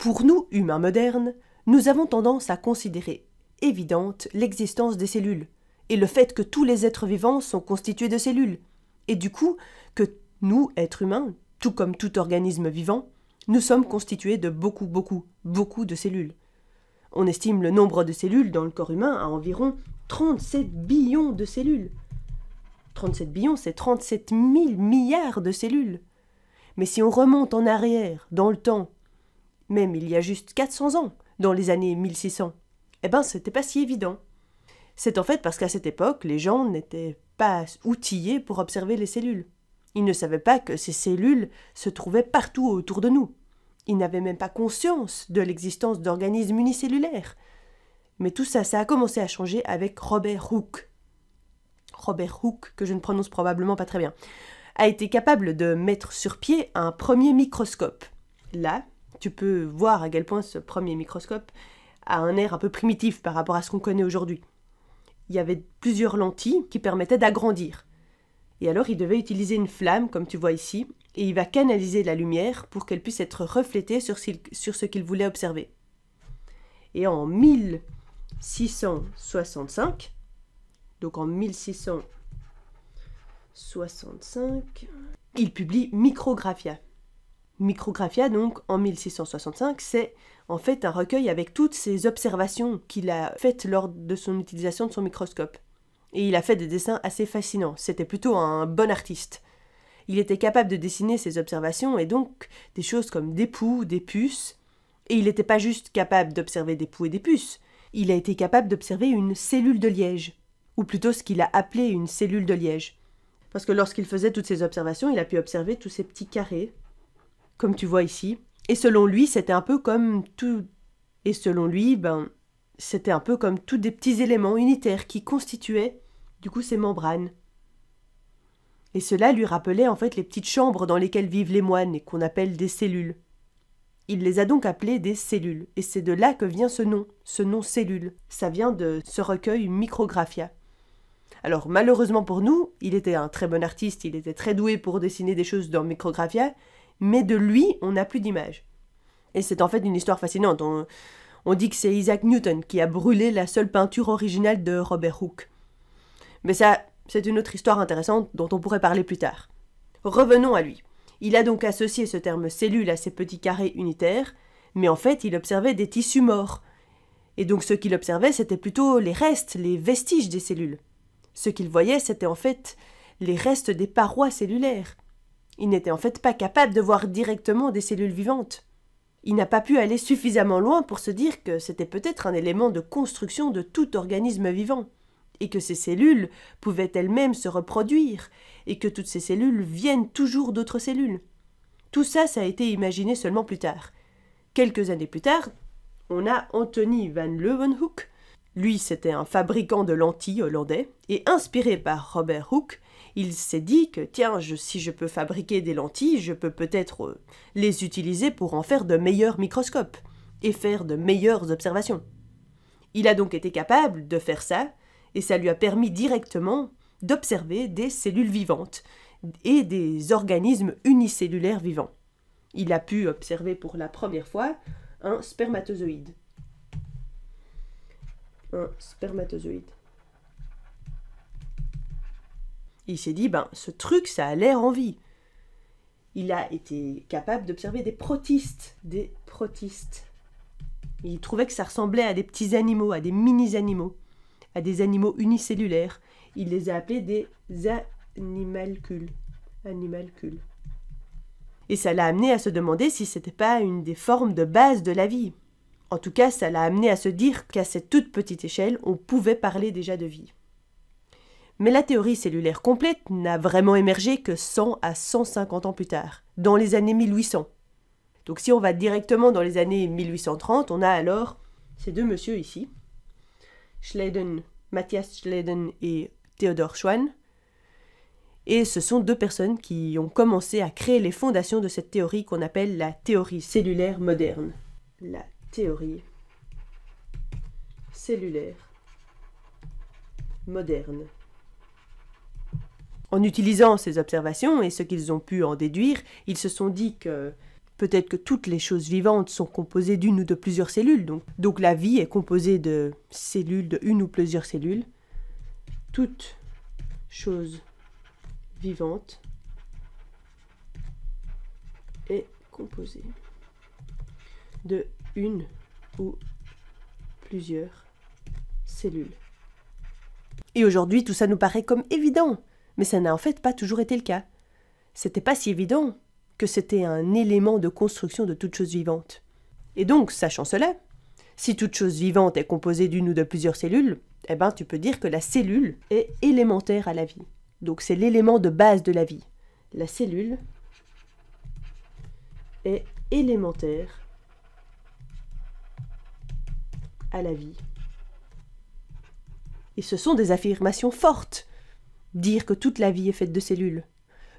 Pour nous, humains modernes, nous avons tendance à considérer évidente l'existence des cellules, et le fait que tous les êtres vivants sont constitués de cellules, et du coup que nous, êtres humains, tout comme tout organisme vivant, nous sommes constitués de beaucoup, beaucoup, beaucoup de cellules. On estime le nombre de cellules dans le corps humain à environ 37 billions de cellules. 37 billions, c'est 37 000 milliards de cellules. Mais si on remonte en arrière, dans le temps, même il y a juste 400 ans, dans les années 1600. Eh ben, c'était pas si évident. C'est en fait parce qu'à cette époque, les gens n'étaient pas outillés pour observer les cellules. Ils ne savaient pas que ces cellules se trouvaient partout autour de nous. Ils n'avaient même pas conscience de l'existence d'organismes unicellulaires. Mais tout ça, ça a commencé à changer avec Robert Hooke. Robert Hooke, que je ne prononce probablement pas très bien, a été capable de mettre sur pied un premier microscope. Là, tu peux voir à quel point ce premier microscope a un air un peu primitif par rapport à ce qu'on connaît aujourd'hui. Il y avait plusieurs lentilles qui permettaient d'agrandir. Et alors il devait utiliser une flamme, comme tu vois ici, et il va canaliser la lumière pour qu'elle puisse être reflétée sur, ce qu'il voulait observer. Et en 1665, donc en 1665, il publie Micrographia, Micrographia, donc, en 1665, c'est en fait un recueil avec toutes ces observations qu'il a faites lors de son utilisation de son microscope. Et il a fait des dessins assez fascinants, c'était plutôt un bon artiste. Il était capable de dessiner ses observations et donc des choses comme des poux, des puces. Et il n'était pas juste capable d'observer des poux et des puces, il a été capable d'observer une cellule de liège, ou plutôt ce qu'il a appelé une cellule de liège. Parce que lorsqu'il faisait toutes ses observations, il a pu observer tous ces petits carrés comme tu vois ici. Et selon lui, c'était un peu comme tout. Et selon lui, ben, c'était un peu comme tous des petits éléments unitaires qui constituaient, du coup, ces membranes. Et cela lui rappelait en fait les petites chambres dans lesquelles vivent les moines et qu'on appelle des cellules. Il les a donc appelées des cellules, et c'est de là que vient ce nom, ce nom cellule. Ça vient de ce recueil Micrographia. Alors malheureusement pour nous, il était un très bon artiste, il était très doué pour dessiner des choses dans Micrographia, mais de lui, on n'a plus d'image. Et c'est en fait une histoire fascinante. On, dit que c'est Isaac Newton qui a brûlé la seule peinture originale de Robert Hooke. Mais ça, c'est une autre histoire intéressante dont on pourrait parler plus tard. Revenons à lui. Il a donc associé ce terme cellule à ses petits carrés unitaires, mais en fait, il observait des tissus morts. Et donc ce qu'il observait, c'était plutôt les restes, les vestiges des cellules. Ce qu'il voyait, c'était en fait les restes des parois cellulaires, il n'était en fait pas capable de voir directement des cellules vivantes. Il n'a pas pu aller suffisamment loin pour se dire que c'était peut-être un élément de construction de tout organisme vivant, et que ces cellules pouvaient elles-mêmes se reproduire, et que toutes ces cellules viennent toujours d'autres cellules. Tout ça, ça a été imaginé seulement plus tard. Quelques années plus tard, on a Anthony van Leeuwenhoek. Lui, c'était un fabricant de lentilles hollandais, et inspiré par Robert Hooke, il s'est dit que tiens, si je peux fabriquer des lentilles, je peux peut-être euh, les utiliser pour en faire de meilleurs microscopes et faire de meilleures observations. Il a donc été capable de faire ça, et ça lui a permis directement d'observer des cellules vivantes et des organismes unicellulaires vivants. Il a pu observer pour la première fois un spermatozoïde. Un spermatozoïde. Il s'est dit, ben, ce truc, ça a l'air en vie. Il a été capable d'observer des protistes, des protistes. Il trouvait que ça ressemblait à des petits animaux, à des mini-animaux, à des animaux unicellulaires. Il les a appelés des animalcules. Animalcules. Et ça l'a amené à se demander si c'était pas une des formes de base de la vie. En tout cas, ça l'a amené à se dire qu'à cette toute petite échelle, on pouvait parler déjà de vie mais la théorie cellulaire complète n'a vraiment émergé que 100 à 150 ans plus tard, dans les années 1800. Donc si on va directement dans les années 1830, on a alors ces deux messieurs ici, Schleiden, Matthias Schleiden et Theodor Schwann. Et ce sont deux personnes qui ont commencé à créer les fondations de cette théorie qu'on appelle la théorie cellulaire moderne. La théorie cellulaire moderne. En utilisant ces observations et ce qu'ils ont pu en déduire, ils se sont dit que peut-être que toutes les choses vivantes sont composées d'une ou de plusieurs cellules. Donc, donc la vie est composée de cellules, de une ou plusieurs cellules. Toute chose vivante est composée de une ou plusieurs cellules. Et aujourd'hui, tout ça nous paraît comme évident mais ça n'a en fait pas toujours été le cas. C'était pas si évident que c'était un élément de construction de toute chose vivante. Et donc, sachant cela, si toute chose vivante est composée d'une ou de plusieurs cellules, eh ben tu peux dire que la cellule est élémentaire à la vie. Donc c'est l'élément de base de la vie. La cellule est élémentaire à la vie. Et ce sont des affirmations fortes dire que toute la vie est faite de cellules.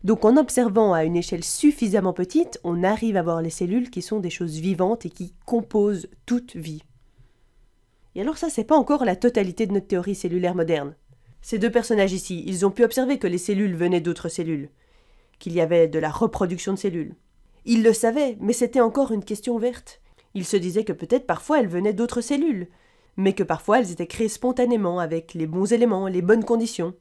Donc en observant à une échelle suffisamment petite, on arrive à voir les cellules qui sont des choses vivantes et qui composent toute vie. Et alors ça, c'est pas encore la totalité de notre théorie cellulaire moderne. Ces deux personnages ici, ils ont pu observer que les cellules venaient d'autres cellules, qu'il y avait de la reproduction de cellules. Ils le savaient, mais c'était encore une question verte. Ils se disaient que peut-être parfois elles venaient d'autres cellules, mais que parfois elles étaient créées spontanément avec les bons éléments, les bonnes conditions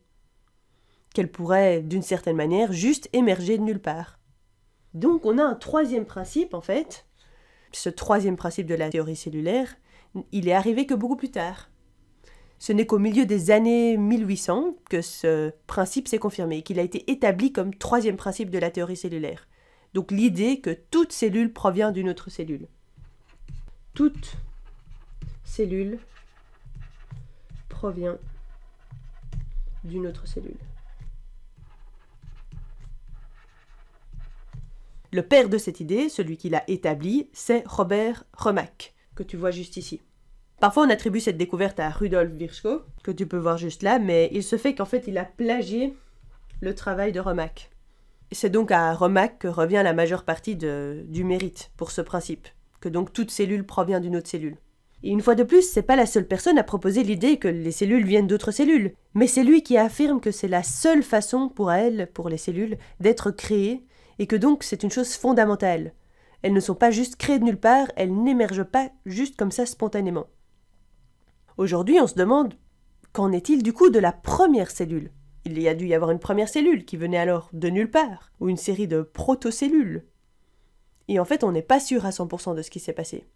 qu'elle pourrait, d'une certaine manière, juste émerger de nulle part. Donc on a un troisième principe, en fait. Ce troisième principe de la théorie cellulaire, il est arrivé que beaucoup plus tard. Ce n'est qu'au milieu des années 1800 que ce principe s'est confirmé, qu'il a été établi comme troisième principe de la théorie cellulaire. Donc l'idée que toute cellule provient d'une autre cellule. Toute cellule provient d'une autre cellule. Le père de cette idée, celui qui l'a établie, c'est Robert Remack, que tu vois juste ici. Parfois, on attribue cette découverte à Rudolf Virchow, que tu peux voir juste là, mais il se fait qu'en fait, il a plagié le travail de Remack. C'est donc à Remack que revient la majeure partie du mérite pour ce principe, que donc toute cellule provient d'une autre cellule. Et une fois de plus, c'est pas la seule personne à proposer l'idée que les cellules viennent d'autres cellules, mais c'est lui qui affirme que c'est la seule façon pour elles, pour les cellules, d'être créées et que donc c'est une chose fondamentale. Elles ne sont pas juste créées de nulle part, elles n'émergent pas juste comme ça spontanément. Aujourd'hui, on se demande qu'en est-il du coup de la première cellule Il y a dû y avoir une première cellule qui venait alors de nulle part, ou une série de protocellules. Et en fait, on n'est pas sûr à 100% de ce qui s'est passé.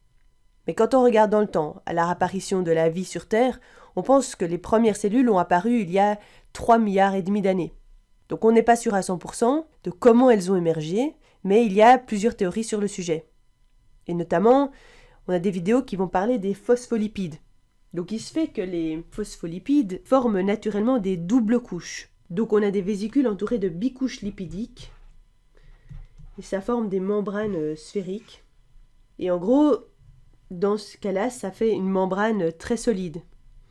Mais quand on regarde dans le temps, à la réapparition de la vie sur Terre, on pense que les premières cellules ont apparu il y a 3 milliards et demi d'années. Donc on n'est pas sûr à 100% de comment elles ont émergé, mais il y a plusieurs théories sur le sujet. Et notamment, on a des vidéos qui vont parler des phospholipides. Donc il se fait que les phospholipides forment naturellement des doubles couches. Donc on a des vésicules entourées de bicouches lipidiques, et ça forme des membranes euh, sphériques. Et en gros, dans ce cas-là, ça fait une membrane très solide.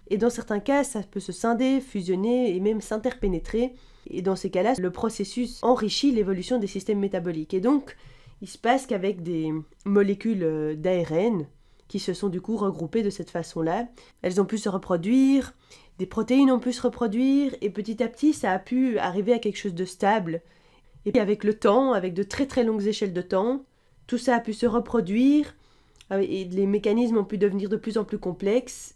Et dans certains cas, ça peut se scinder, fusionner et même s'interpénétrer. Et dans ces cas-là, le processus enrichit l'évolution des systèmes métaboliques. Et donc, il se passe qu'avec des molécules euh, d'ARN, qui se sont du coup regroupées de cette façon-là, elles ont pu se reproduire, des protéines ont pu se reproduire, et petit à petit, ça a pu arriver à quelque chose de stable. Et puis avec le temps, avec de très très longues échelles de temps, tout ça a pu se reproduire, euh, et les mécanismes ont pu devenir de plus en plus complexes,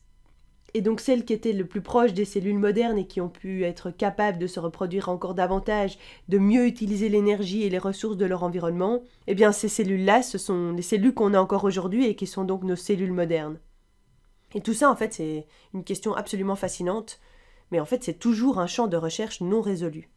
et donc celles qui étaient le plus proches des cellules modernes et qui ont pu être capables de se reproduire encore davantage, de mieux utiliser l'énergie et les ressources de leur environnement, eh bien ces cellules-là, ce sont les cellules qu'on a encore aujourd'hui et qui sont donc nos cellules modernes. Et tout ça, en fait, c'est une question absolument fascinante, mais en fait, c'est toujours un champ de recherche non résolu.